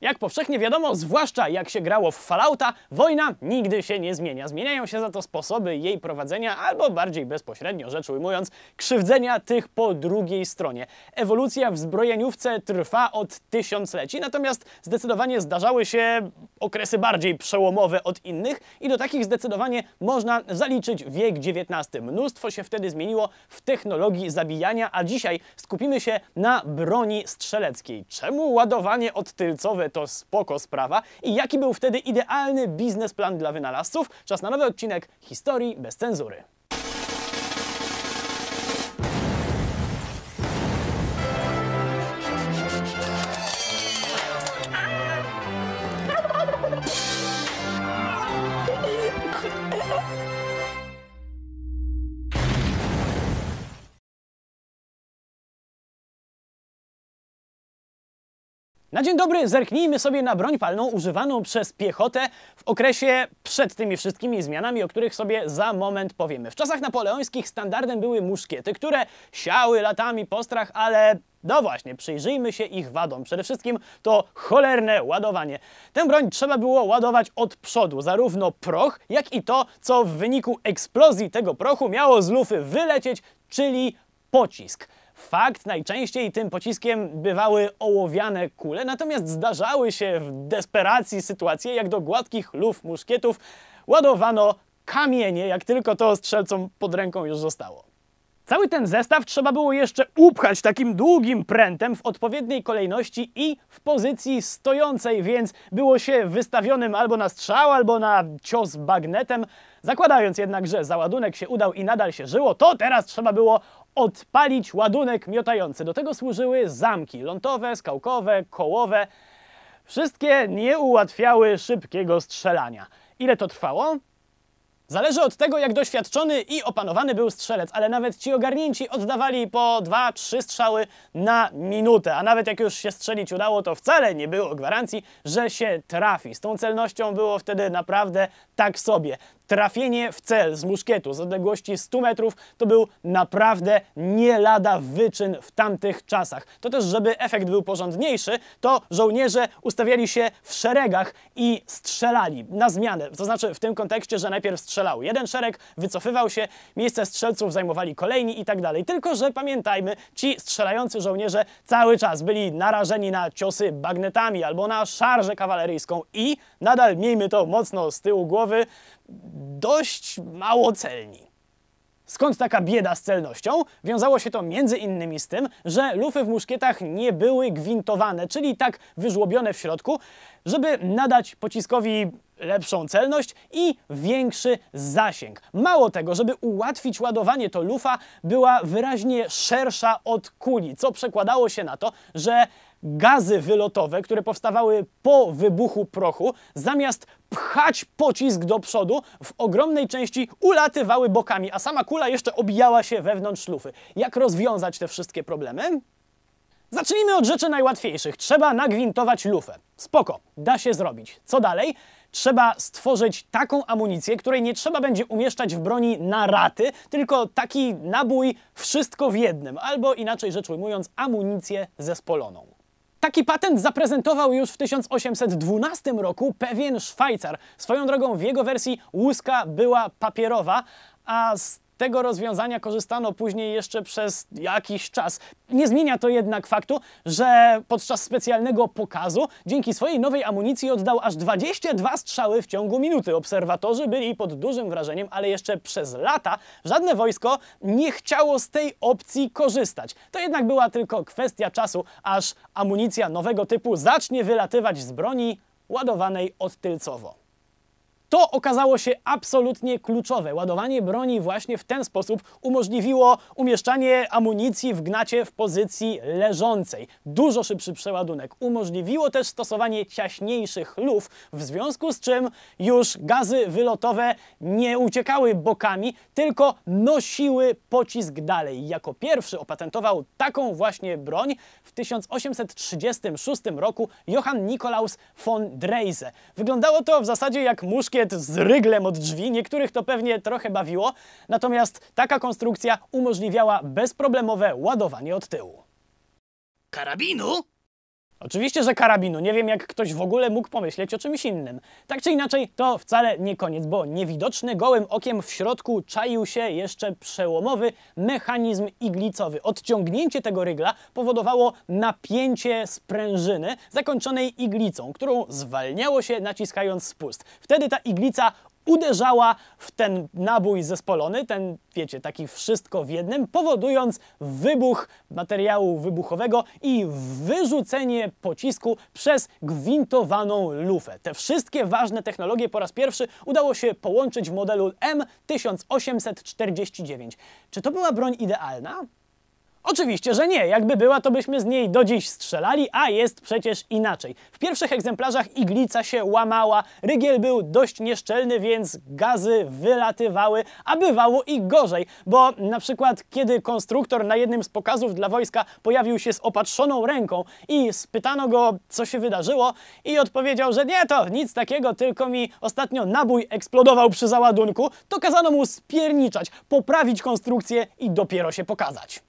Jak powszechnie wiadomo, zwłaszcza jak się grało w Fallouta, wojna nigdy się nie zmienia. Zmieniają się za to sposoby jej prowadzenia, albo bardziej bezpośrednio rzecz ujmując, krzywdzenia tych po drugiej stronie. Ewolucja w zbrojeniówce trwa od tysiącleci, natomiast zdecydowanie zdarzały się okresy bardziej przełomowe od innych i do takich zdecydowanie można zaliczyć wiek XIX. Mnóstwo się wtedy zmieniło w technologii zabijania, a dzisiaj skupimy się na broni strzeleckiej. Czemu ładowanie odtylcowe to spoko sprawa. I jaki był wtedy idealny biznesplan dla wynalazców? Czas na nowy odcinek historii bez cenzury. Na dzień dobry zerknijmy sobie na broń palną używaną przez piechotę w okresie przed tymi wszystkimi zmianami, o których sobie za moment powiemy. W czasach napoleońskich standardem były muszkiety, które siały latami po strach, ale no właśnie, przyjrzyjmy się ich wadom. Przede wszystkim to cholerne ładowanie. Tę broń trzeba było ładować od przodu, zarówno proch, jak i to, co w wyniku eksplozji tego prochu miało z lufy wylecieć, czyli pocisk. Fakt, najczęściej tym pociskiem bywały ołowiane kule, natomiast zdarzały się w desperacji sytuacje, jak do gładkich luf muszkietów ładowano kamienie, jak tylko to strzelcom pod ręką już zostało. Cały ten zestaw trzeba było jeszcze upchać takim długim prętem w odpowiedniej kolejności i w pozycji stojącej, więc było się wystawionym albo na strzał, albo na cios bagnetem. Zakładając jednak, że załadunek się udał i nadal się żyło, to teraz trzeba było odpalić ładunek miotający. Do tego służyły zamki lądowe, skałkowe, kołowe. Wszystkie nie ułatwiały szybkiego strzelania. Ile to trwało? Zależy od tego, jak doświadczony i opanowany był strzelec, ale nawet ci ogarnięci oddawali po 2-3 strzały na minutę, a nawet jak już się strzelić udało, to wcale nie było gwarancji, że się trafi. Z tą celnością było wtedy naprawdę tak sobie trafienie w cel z muszkietu z odległości 100 metrów to był naprawdę nie lada wyczyn w tamtych czasach. To też, żeby efekt był porządniejszy, to żołnierze ustawiali się w szeregach i strzelali na zmianę. To znaczy w tym kontekście, że najpierw strzelał jeden szereg, wycofywał się, miejsce strzelców zajmowali kolejni i tak dalej. Tylko, że pamiętajmy, ci strzelający żołnierze cały czas byli narażeni na ciosy bagnetami albo na szarżę kawaleryjską i nadal miejmy to mocno z tyłu głowy, dość mało celni. Skąd taka bieda z celnością? Wiązało się to między innymi z tym, że lufy w muszkietach nie były gwintowane, czyli tak wyżłobione w środku, żeby nadać pociskowi lepszą celność i większy zasięg. Mało tego, żeby ułatwić ładowanie, to lufa była wyraźnie szersza od kuli, co przekładało się na to, że gazy wylotowe, które powstawały po wybuchu prochu, zamiast pchać pocisk do przodu, w ogromnej części ulatywały bokami, a sama kula jeszcze obijała się wewnątrz szlufy. Jak rozwiązać te wszystkie problemy? Zacznijmy od rzeczy najłatwiejszych. Trzeba nagwintować lufę. Spoko, da się zrobić. Co dalej? Trzeba stworzyć taką amunicję, której nie trzeba będzie umieszczać w broni na raty, tylko taki nabój wszystko w jednym, albo inaczej rzecz ujmując, amunicję zespoloną. Taki patent zaprezentował już w 1812 roku pewien Szwajcar. Swoją drogą w jego wersji łuska była papierowa, a z tego rozwiązania korzystano później jeszcze przez jakiś czas. Nie zmienia to jednak faktu, że podczas specjalnego pokazu dzięki swojej nowej amunicji oddał aż 22 strzały w ciągu minuty. Obserwatorzy byli pod dużym wrażeniem, ale jeszcze przez lata żadne wojsko nie chciało z tej opcji korzystać. To jednak była tylko kwestia czasu, aż amunicja nowego typu zacznie wylatywać z broni ładowanej odtylcowo. To okazało się absolutnie kluczowe. Ładowanie broni właśnie w ten sposób umożliwiło umieszczanie amunicji w gnacie w pozycji leżącej. Dużo szybszy przeładunek. Umożliwiło też stosowanie ciaśniejszych luf, w związku z czym już gazy wylotowe nie uciekały bokami, tylko nosiły pocisk dalej. Jako pierwszy opatentował taką właśnie broń w 1836 roku Johann Nikolaus von Dreyse. Wyglądało to w zasadzie jak muszkiet pakiet z ryglem od drzwi. Niektórych to pewnie trochę bawiło, natomiast taka konstrukcja umożliwiała bezproblemowe ładowanie od tyłu. Karabinu? Oczywiście, że karabinu. Nie wiem, jak ktoś w ogóle mógł pomyśleć o czymś innym. Tak czy inaczej, to wcale nie koniec, bo niewidoczny gołym okiem w środku czaił się jeszcze przełomowy mechanizm iglicowy. Odciągnięcie tego rygla powodowało napięcie sprężyny zakończonej iglicą, którą zwalniało się naciskając spust. Wtedy ta iglica uderzała w ten nabój zespolony, ten, wiecie, taki wszystko w jednym, powodując wybuch materiału wybuchowego i wyrzucenie pocisku przez gwintowaną lufę. Te wszystkie ważne technologie po raz pierwszy udało się połączyć w modelu M1849. Czy to była broń idealna? Oczywiście, że nie. Jakby była, to byśmy z niej do dziś strzelali, a jest przecież inaczej. W pierwszych egzemplarzach iglica się łamała, rygiel był dość nieszczelny, więc gazy wylatywały, a bywało i gorzej, bo na przykład kiedy konstruktor na jednym z pokazów dla wojska pojawił się z opatrzoną ręką i spytano go, co się wydarzyło i odpowiedział, że nie to, nic takiego, tylko mi ostatnio nabój eksplodował przy załadunku, to kazano mu spierniczać, poprawić konstrukcję i dopiero się pokazać.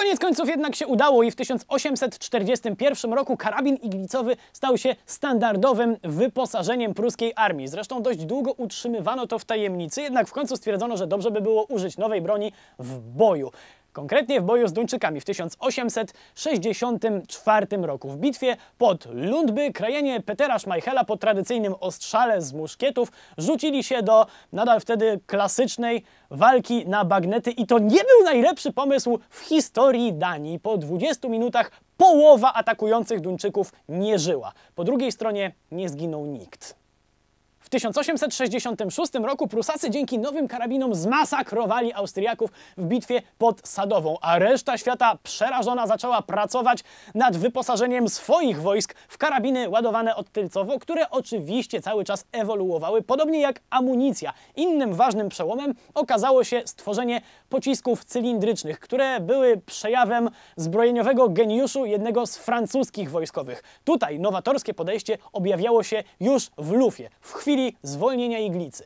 Koniec końców jednak się udało i w 1841 roku karabin iglicowy stał się standardowym wyposażeniem pruskiej armii. Zresztą dość długo utrzymywano to w tajemnicy, jednak w końcu stwierdzono, że dobrze by było użyć nowej broni w boju. Konkretnie w boju z Duńczykami w 1864 roku. W bitwie pod Lundby krajanie Petera Schmeichela po tradycyjnym ostrzale z muszkietów rzucili się do nadal wtedy klasycznej walki na bagnety i to nie był najlepszy pomysł w historii Danii. Po 20 minutach połowa atakujących Duńczyków nie żyła. Po drugiej stronie nie zginął nikt. W 1866 roku Prusacy dzięki nowym karabinom zmasakrowali Austriaków w bitwie pod Sadową, a reszta świata przerażona zaczęła pracować nad wyposażeniem swoich wojsk w karabiny ładowane odtylcowo, które oczywiście cały czas ewoluowały, podobnie jak amunicja. Innym ważnym przełomem okazało się stworzenie pocisków cylindrycznych, które były przejawem zbrojeniowego geniuszu jednego z francuskich wojskowych. Tutaj nowatorskie podejście objawiało się już w Lufie, w chwili zwolnienia iglicy.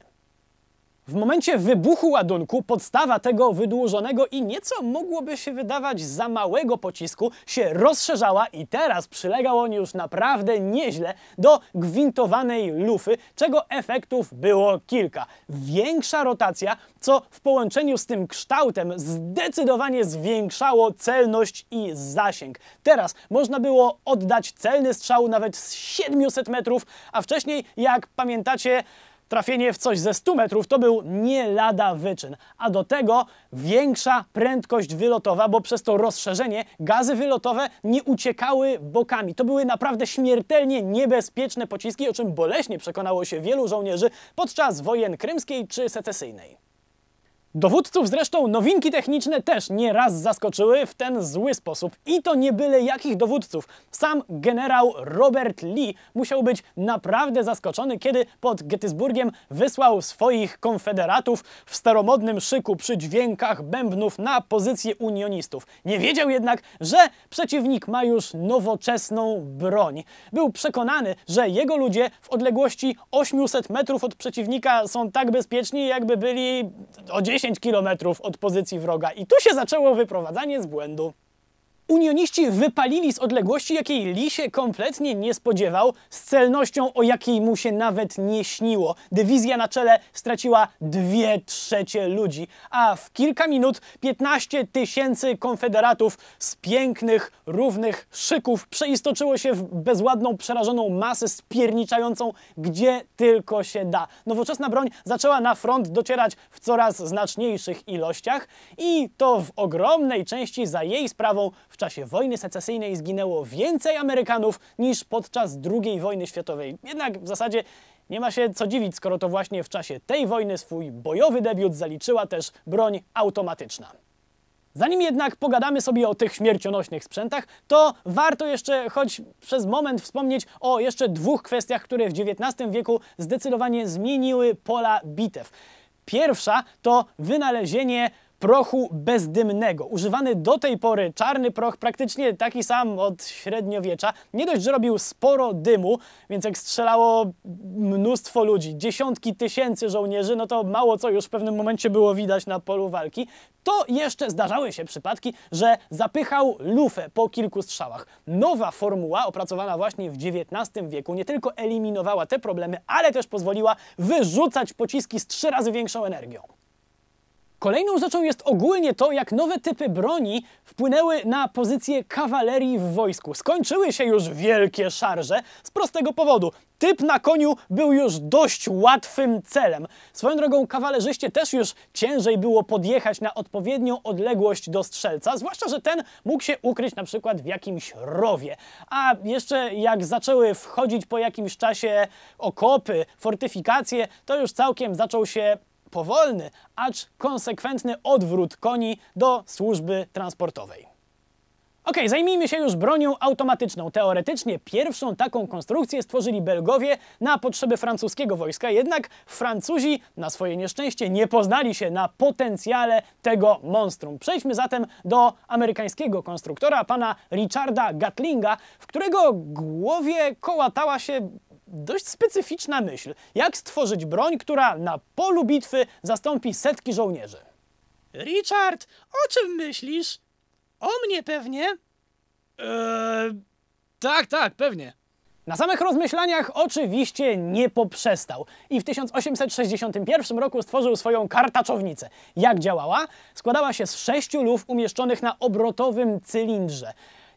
W momencie wybuchu ładunku podstawa tego wydłużonego i nieco mogłoby się wydawać za małego pocisku się rozszerzała i teraz przylegał on już naprawdę nieźle do gwintowanej lufy, czego efektów było kilka. Większa rotacja, co w połączeniu z tym kształtem zdecydowanie zwiększało celność i zasięg. Teraz można było oddać celny strzał nawet z 700 metrów, a wcześniej, jak pamiętacie, Trafienie w coś ze 100 metrów to był nie lada wyczyn, a do tego większa prędkość wylotowa, bo przez to rozszerzenie gazy wylotowe nie uciekały bokami. To były naprawdę śmiertelnie niebezpieczne pociski, o czym boleśnie przekonało się wielu żołnierzy podczas wojen krymskiej czy secesyjnej. Dowódców zresztą nowinki techniczne też nie raz zaskoczyły w ten zły sposób. I to nie byle jakich dowódców. Sam generał Robert Lee musiał być naprawdę zaskoczony, kiedy pod Gettysburgiem wysłał swoich konfederatów w staromodnym szyku przy dźwiękach bębnów na pozycję unionistów. Nie wiedział jednak, że przeciwnik ma już nowoczesną broń. Był przekonany, że jego ludzie w odległości 800 metrów od przeciwnika są tak bezpieczni, jakby byli o 10 10 km od pozycji wroga i tu się zaczęło wyprowadzanie z błędu. Unioniści wypalili z odległości, jakiej Li się kompletnie nie spodziewał, z celnością, o jakiej mu się nawet nie śniło. Dywizja na czele straciła dwie trzecie ludzi, a w kilka minut 15 tysięcy konfederatów z pięknych, równych szyków przeistoczyło się w bezładną, przerażoną masę spierniczającą gdzie tylko się da. Nowoczesna broń zaczęła na front docierać w coraz znaczniejszych ilościach i to w ogromnej części za jej sprawą w czasie wojny secesyjnej zginęło więcej Amerykanów niż podczas II wojny światowej. Jednak w zasadzie nie ma się co dziwić, skoro to właśnie w czasie tej wojny swój bojowy debiut zaliczyła też broń automatyczna. Zanim jednak pogadamy sobie o tych śmiercionośnych sprzętach, to warto jeszcze choć przez moment wspomnieć o jeszcze dwóch kwestiach, które w XIX wieku zdecydowanie zmieniły pola bitew. Pierwsza to wynalezienie prochu bezdymnego. Używany do tej pory czarny proch, praktycznie taki sam od średniowiecza, nie dość, że robił sporo dymu, więc jak strzelało mnóstwo ludzi, dziesiątki tysięcy żołnierzy, no to mało co już w pewnym momencie było widać na polu walki, to jeszcze zdarzały się przypadki, że zapychał lufę po kilku strzałach. Nowa formuła, opracowana właśnie w XIX wieku, nie tylko eliminowała te problemy, ale też pozwoliła wyrzucać pociski z trzy razy większą energią. Kolejną rzeczą jest ogólnie to, jak nowe typy broni wpłynęły na pozycję kawalerii w wojsku. Skończyły się już wielkie szarże z prostego powodu. Typ na koniu był już dość łatwym celem. Swoją drogą kawalerzyście też już ciężej było podjechać na odpowiednią odległość do strzelca, zwłaszcza, że ten mógł się ukryć na przykład w jakimś rowie. A jeszcze jak zaczęły wchodzić po jakimś czasie okopy, fortyfikacje, to już całkiem zaczął się powolny, acz konsekwentny odwrót koni do służby transportowej. Ok, zajmijmy się już bronią automatyczną. Teoretycznie pierwszą taką konstrukcję stworzyli Belgowie na potrzeby francuskiego wojska, jednak Francuzi na swoje nieszczęście nie poznali się na potencjale tego monstrum. Przejdźmy zatem do amerykańskiego konstruktora, pana Richarda Gatlinga, w którego głowie kołatała się dość specyficzna myśl. Jak stworzyć broń, która na polu bitwy zastąpi setki żołnierzy? Richard, o czym myślisz? O mnie pewnie? Eee, tak, tak, pewnie. Na samych rozmyślaniach oczywiście nie poprzestał i w 1861 roku stworzył swoją kartaczownicę. Jak działała? Składała się z sześciu luf umieszczonych na obrotowym cylindrze.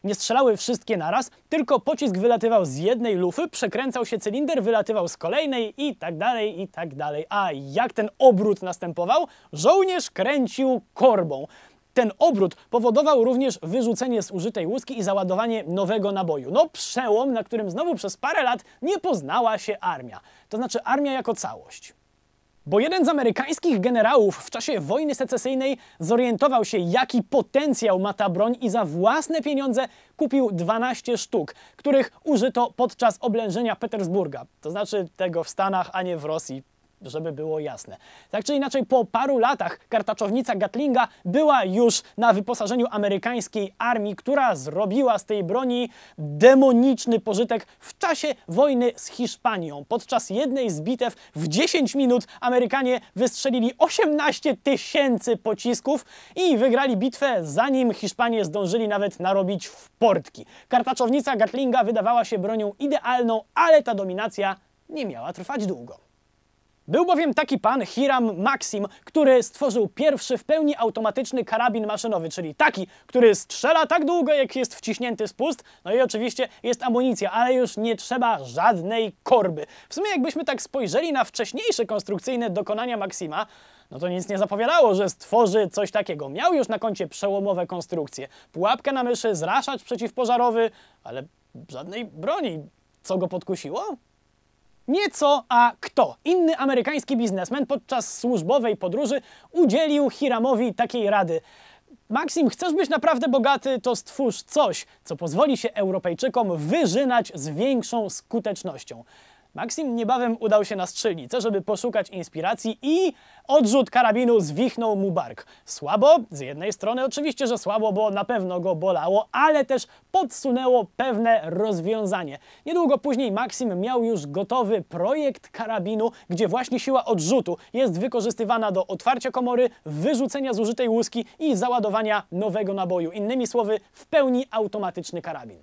Nie strzelały wszystkie naraz, tylko pocisk wylatywał z jednej lufy, przekręcał się cylinder, wylatywał z kolejnej i tak dalej, i tak dalej. A jak ten obrót następował? Żołnierz kręcił korbą. Ten obrót powodował również wyrzucenie z użytej łuski i załadowanie nowego naboju. No przełom, na którym znowu przez parę lat nie poznała się armia. To znaczy armia jako całość. Bo jeden z amerykańskich generałów w czasie wojny secesyjnej zorientował się, jaki potencjał ma ta broń i za własne pieniądze kupił 12 sztuk, których użyto podczas oblężenia Petersburga. To znaczy tego w Stanach, a nie w Rosji żeby było jasne. Tak czy inaczej, po paru latach kartaczownica Gatlinga była już na wyposażeniu amerykańskiej armii, która zrobiła z tej broni demoniczny pożytek w czasie wojny z Hiszpanią. Podczas jednej z bitew w 10 minut Amerykanie wystrzelili 18 tysięcy pocisków i wygrali bitwę, zanim Hiszpanie zdążyli nawet narobić w portki. Kartaczownica Gatlinga wydawała się bronią idealną, ale ta dominacja nie miała trwać długo. Był bowiem taki pan Hiram Maxim, który stworzył pierwszy w pełni automatyczny karabin maszynowy, czyli taki, który strzela tak długo, jak jest wciśnięty spust. No i oczywiście jest amunicja, ale już nie trzeba żadnej korby. W sumie jakbyśmy tak spojrzeli na wcześniejsze konstrukcyjne dokonania Maxima, no to nic nie zapowiadało, że stworzy coś takiego. Miał już na koncie przełomowe konstrukcje. Pułapkę na myszy, zraszacz przeciwpożarowy, ale żadnej broni. Co go podkusiło? Nie co, a kto. Inny amerykański biznesmen podczas służbowej podróży udzielił Hiramowi takiej rady. Maksim, chcesz być naprawdę bogaty, to stwórz coś, co pozwoli się Europejczykom wyżynać z większą skutecznością. Maksim niebawem udał się na strzelnicę, żeby poszukać inspiracji i odrzut karabinu zwichnął mu bark. Słabo? Z jednej strony oczywiście, że słabo, bo na pewno go bolało, ale też podsunęło pewne rozwiązanie. Niedługo później Maksim miał już gotowy projekt karabinu, gdzie właśnie siła odrzutu jest wykorzystywana do otwarcia komory, wyrzucenia zużytej łuski i załadowania nowego naboju. Innymi słowy, w pełni automatyczny karabin.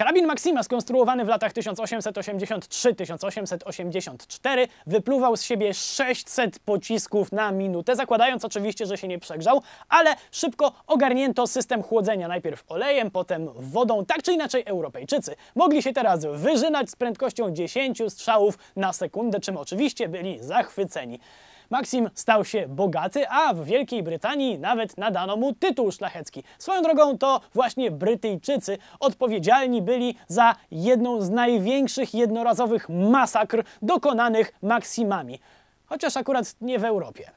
Karabin Maxima skonstruowany w latach 1883-1884 wypluwał z siebie 600 pocisków na minutę, zakładając oczywiście, że się nie przegrzał, ale szybko ogarnięto system chłodzenia najpierw olejem, potem wodą. Tak czy inaczej Europejczycy mogli się teraz wyżynać z prędkością 10 strzałów na sekundę, czym oczywiście byli zachwyceni. Maksim stał się bogaty, a w Wielkiej Brytanii nawet nadano mu tytuł szlachecki. Swoją drogą to właśnie Brytyjczycy odpowiedzialni byli za jedną z największych jednorazowych masakr dokonanych Maksimami. Chociaż akurat nie w Europie.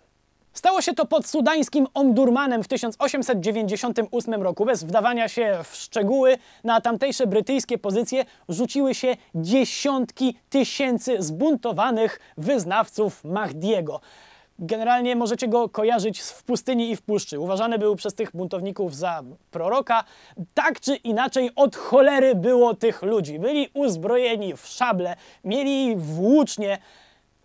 Stało się to pod sudańskim Omdurmanem w 1898 roku. Bez wdawania się w szczegóły, na tamtejsze brytyjskie pozycje rzuciły się dziesiątki tysięcy zbuntowanych wyznawców Mahdiego. Generalnie możecie go kojarzyć w pustyni i w puszczy. Uważany był przez tych buntowników za proroka. Tak czy inaczej od cholery było tych ludzi. Byli uzbrojeni w szable, mieli włócznie,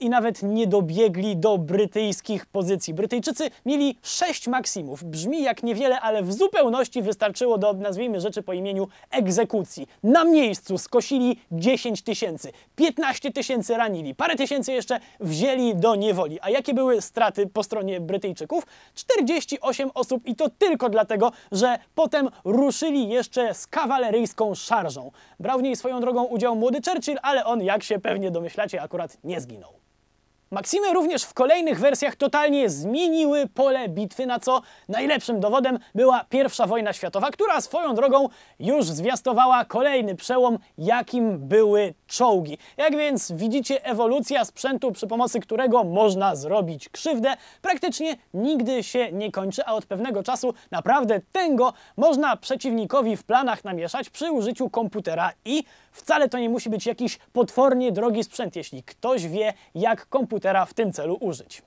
i nawet nie dobiegli do brytyjskich pozycji. Brytyjczycy mieli sześć maksimów. Brzmi jak niewiele, ale w zupełności wystarczyło do, nazwijmy rzeczy po imieniu, egzekucji. Na miejscu skosili 10 tysięcy, 15 tysięcy ranili, parę tysięcy jeszcze wzięli do niewoli. A jakie były straty po stronie Brytyjczyków? 48 osób i to tylko dlatego, że potem ruszyli jeszcze z kawaleryjską szarżą. Brał w niej swoją drogą udział młody Churchill, ale on, jak się pewnie domyślacie, akurat nie zginął. Maksimy również w kolejnych wersjach totalnie zmieniły pole bitwy, na co najlepszym dowodem była I wojna światowa, która swoją drogą już zwiastowała kolejny przełom, jakim były czołgi. Jak więc widzicie, ewolucja sprzętu, przy pomocy którego można zrobić krzywdę, praktycznie nigdy się nie kończy, a od pewnego czasu naprawdę tego można przeciwnikowi w planach namieszać przy użyciu komputera i wcale to nie musi być jakiś potwornie drogi sprzęt, jeśli ktoś wie, jak komputera w tym celu użyć.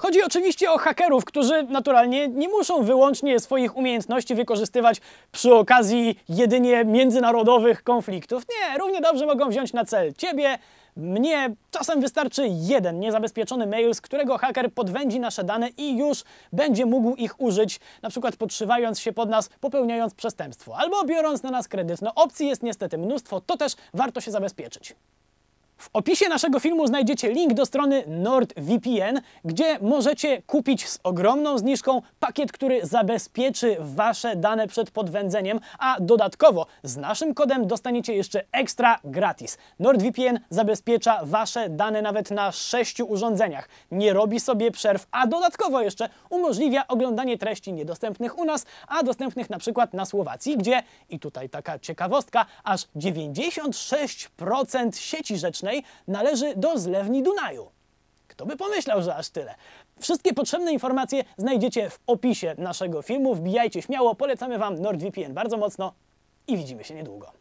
Chodzi oczywiście o hakerów, którzy naturalnie nie muszą wyłącznie swoich umiejętności wykorzystywać przy okazji jedynie międzynarodowych konfliktów. Nie, równie dobrze mogą wziąć na cel ciebie, mnie czasem wystarczy jeden niezabezpieczony mail, z którego haker podwędzi nasze dane i już będzie mógł ich użyć, na przykład podszywając się pod nas, popełniając przestępstwo albo biorąc na nas kredyt. No opcji jest niestety mnóstwo, to też warto się zabezpieczyć. W opisie naszego filmu znajdziecie link do strony NordVPN, gdzie możecie kupić z ogromną zniżką pakiet, który zabezpieczy Wasze dane przed podwędzeniem, a dodatkowo z naszym kodem dostaniecie jeszcze ekstra gratis. NordVPN zabezpiecza Wasze dane nawet na sześciu urządzeniach, nie robi sobie przerw, a dodatkowo jeszcze umożliwia oglądanie treści niedostępnych u nas, a dostępnych na przykład na Słowacji, gdzie, i tutaj taka ciekawostka, aż 96% sieci rzecznej należy do zlewni Dunaju. Kto by pomyślał, że aż tyle? Wszystkie potrzebne informacje znajdziecie w opisie naszego filmu. Wbijajcie śmiało, polecamy Wam NordVPN bardzo mocno i widzimy się niedługo.